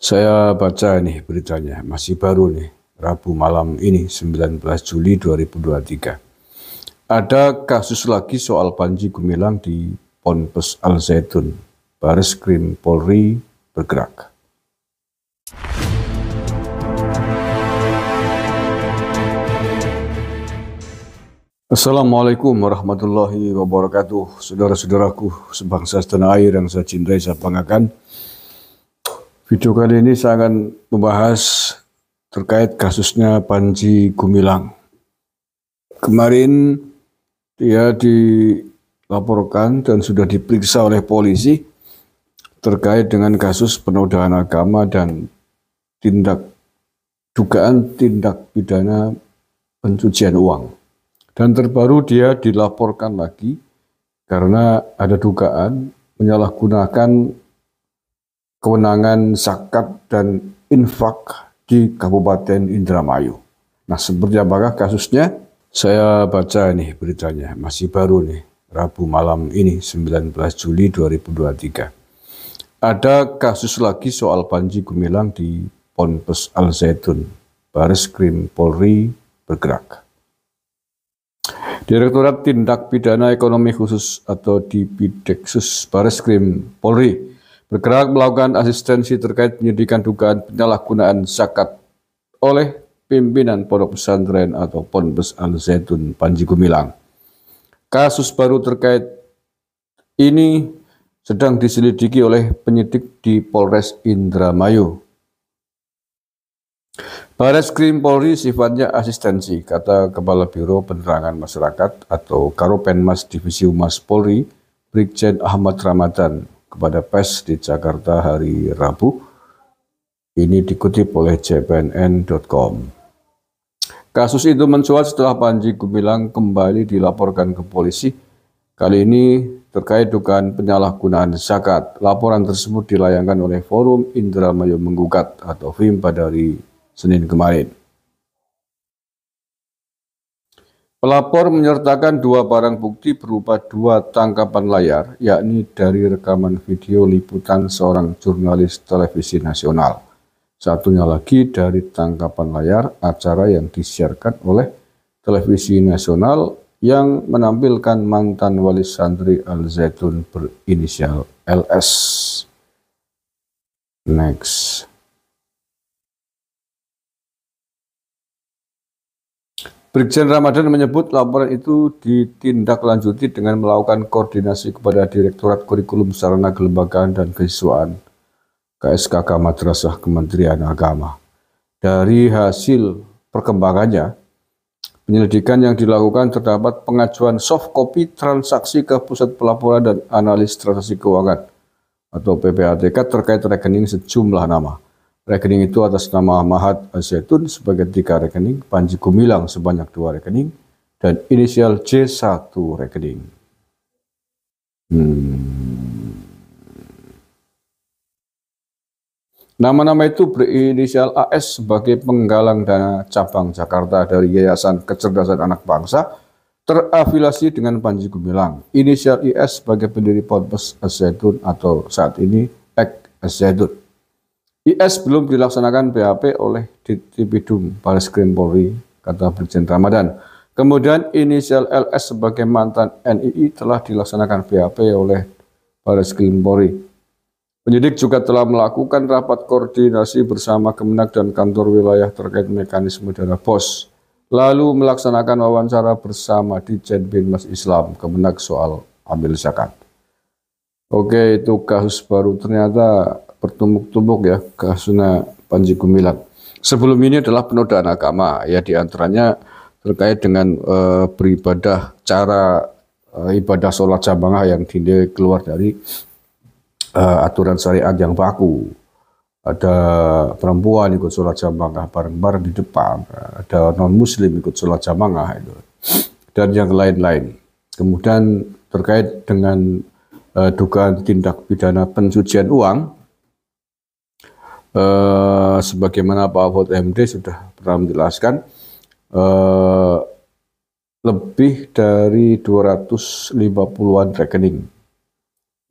Saya baca ini beritanya, masih baru nih, Rabu malam ini 19 Juli 2023. Ada kasus lagi soal Panji Gumilang di Ponpes Al Zaitun, Baris Krim Polri bergerak. Assalamualaikum warahmatullahi wabarakatuh, saudara-saudaraku sebangsa setanah air yang saya cintai, saya banggakan. Video kali ini saya akan membahas terkait kasusnya Panji Gumilang. Kemarin dia dilaporkan dan sudah diperiksa oleh polisi terkait dengan kasus penodaan agama dan tindak dugaan tindak pidana pencucian uang. Dan terbaru dia dilaporkan lagi karena ada dugaan menyalahgunakan kewenangan zakat dan infak di Kabupaten Indramayu. Nah, seperti apakah kasusnya? Saya baca nih beritanya, masih baru nih, Rabu malam ini, 19 Juli 2023. Ada kasus lagi soal Panji Gumilang di Ponpes Al Zaitun, Baris Krim Polri bergerak. Direktorat Tindak Pidana Ekonomi Khusus atau di Baris Krim Polri bergerak melakukan asistensi terkait penyidikan dugaan penyalahgunaan zakat oleh pimpinan pondok pesantren atau Ponpes Al Zaitun Panji Gumilang. Kasus baru terkait ini sedang diselidiki oleh penyidik di Polres Indramayu. Baris Krim Polri sifatnya asistensi, kata Kepala Biro Penerangan Masyarakat atau Karopenmas Divisi Humas Polri, Brigjen Ahmad Ramadan kepada PES di Jakarta hari Rabu. Ini dikutip oleh cpnn.com. Kasus itu mencuat setelah Panji Gumilang kembali dilaporkan ke polisi. Kali ini terkait dugaan penyalahgunaan zakat. Laporan tersebut dilayangkan oleh Forum Indramayu Menggugat atau FIM pada hari Senin kemarin. Pelapor menyertakan dua barang bukti berupa dua tangkapan layar, yakni dari rekaman video liputan seorang jurnalis televisi nasional. Satunya lagi dari tangkapan layar acara yang disiarkan oleh televisi nasional yang menampilkan mantan wali santri Al Zaitun berinisial LS. Next. Brigjen Ramadan menyebut laporan itu ditindaklanjuti dengan melakukan koordinasi kepada Direktorat Kurikulum Sarana Kelembagaan dan Kesiswaan KSKK Madrasah Kementerian Agama. Dari hasil perkembangannya, penyelidikan yang dilakukan terdapat pengajuan soft copy transaksi ke Pusat Pelaporan dan Analis Transaksi Keuangan atau PPATK terkait rekening sejumlah nama. Rekening itu atas nama Mahat Zaitun sebagai tiga rekening, Panji Gumilang sebanyak dua rekening, dan inisial C 1 rekening. Hmm. Nama-nama itu berinisial AS sebagai penggalang dana cabang Jakarta dari Yayasan Kecerdasan Anak Bangsa terafiliasi dengan Panji Gumilang. Inisial IS sebagai pendiri Ponpes Zaitun atau saat ini Ek Zaitun. IS belum dilaksanakan BAP oleh Ditipidum Baris Krim Polri, kata Brigjen Ramadan. Kemudian inisial LS sebagai mantan NII telah dilaksanakan BAP oleh Baris Krim Polri. Penyidik juga telah melakukan rapat koordinasi bersama Kemenak dan kantor wilayah terkait mekanisme dana pos. Lalu melaksanakan wawancara bersama di Dijen Binmas Islam Kemenak soal ambil zakat. Oke, itu kasus baru ternyata bertumbuk-tumbuk ya Kasuna Panji Gumilang. Sebelum ini adalah penodaan agama ya diantaranya terkait dengan e, beribadah cara e, ibadah sholat jamaah yang tidak keluar dari e, aturan syariat yang baku. Ada perempuan ikut sholat jamaah bareng-bareng di depan, ada non muslim ikut sholat jamaah itu dan yang lain-lain. Kemudian terkait dengan e, dugaan tindak pidana pencucian uang Eh, sebagaimana Pak Mahfud MD sudah pernah menjelaskan eh, lebih dari 250-an rekening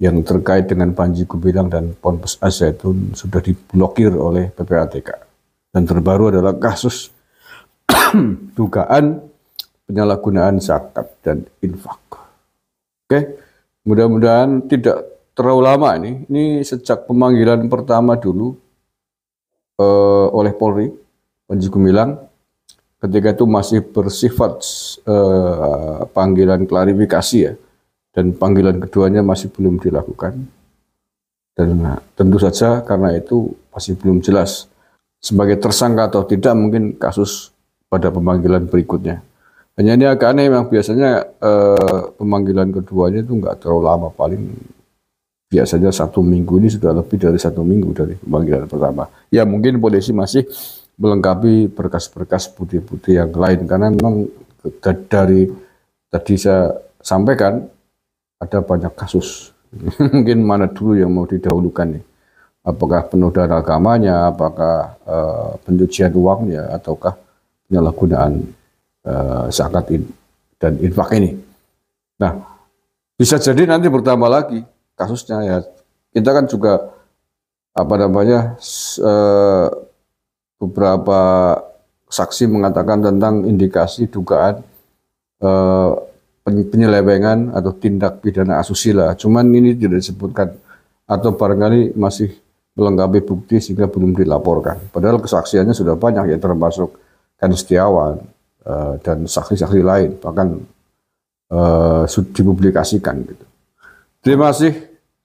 yang terkait dengan Panji Gumilang dan Ponpes Azaitun sudah diblokir oleh PPATK. Dan terbaru adalah kasus dugaan penyalahgunaan zakat dan infak. Oke, mudah-mudahan tidak terlalu lama ini. Ini sejak pemanggilan pertama dulu uh, oleh Polri. Panji Gumilang ketika itu masih bersifat uh, panggilan klarifikasi ya dan panggilan keduanya masih belum dilakukan dan tentu saja karena itu masih belum jelas sebagai tersangka atau tidak mungkin kasus pada pemanggilan berikutnya hanya ini agak aneh memang biasanya eh, pemanggilan keduanya itu nggak terlalu lama paling biasanya satu minggu ini sudah lebih dari satu minggu dari pemanggilan pertama. Ya mungkin polisi masih melengkapi berkas-berkas putih-putih yang lain karena memang dari tadi saya sampaikan ada banyak kasus. mungkin mana dulu yang mau didahulukan nih? Apakah penodaan agamanya, apakah uh, pencucian uangnya, ataukah penyalahgunaan uh, zakat in, dan infak ini? Nah, bisa jadi nanti bertambah lagi kasusnya ya kita kan juga apa namanya eh, beberapa saksi mengatakan tentang indikasi dugaan eh, penyelewengan atau tindak pidana asusila. Cuman ini tidak disebutkan atau barangkali masih melengkapi bukti sehingga belum dilaporkan. Padahal kesaksiannya sudah banyak ya termasuk kan Setiawan eh, dan saksi-saksi lain bahkan sudah dipublikasikan gitu. Terima kasih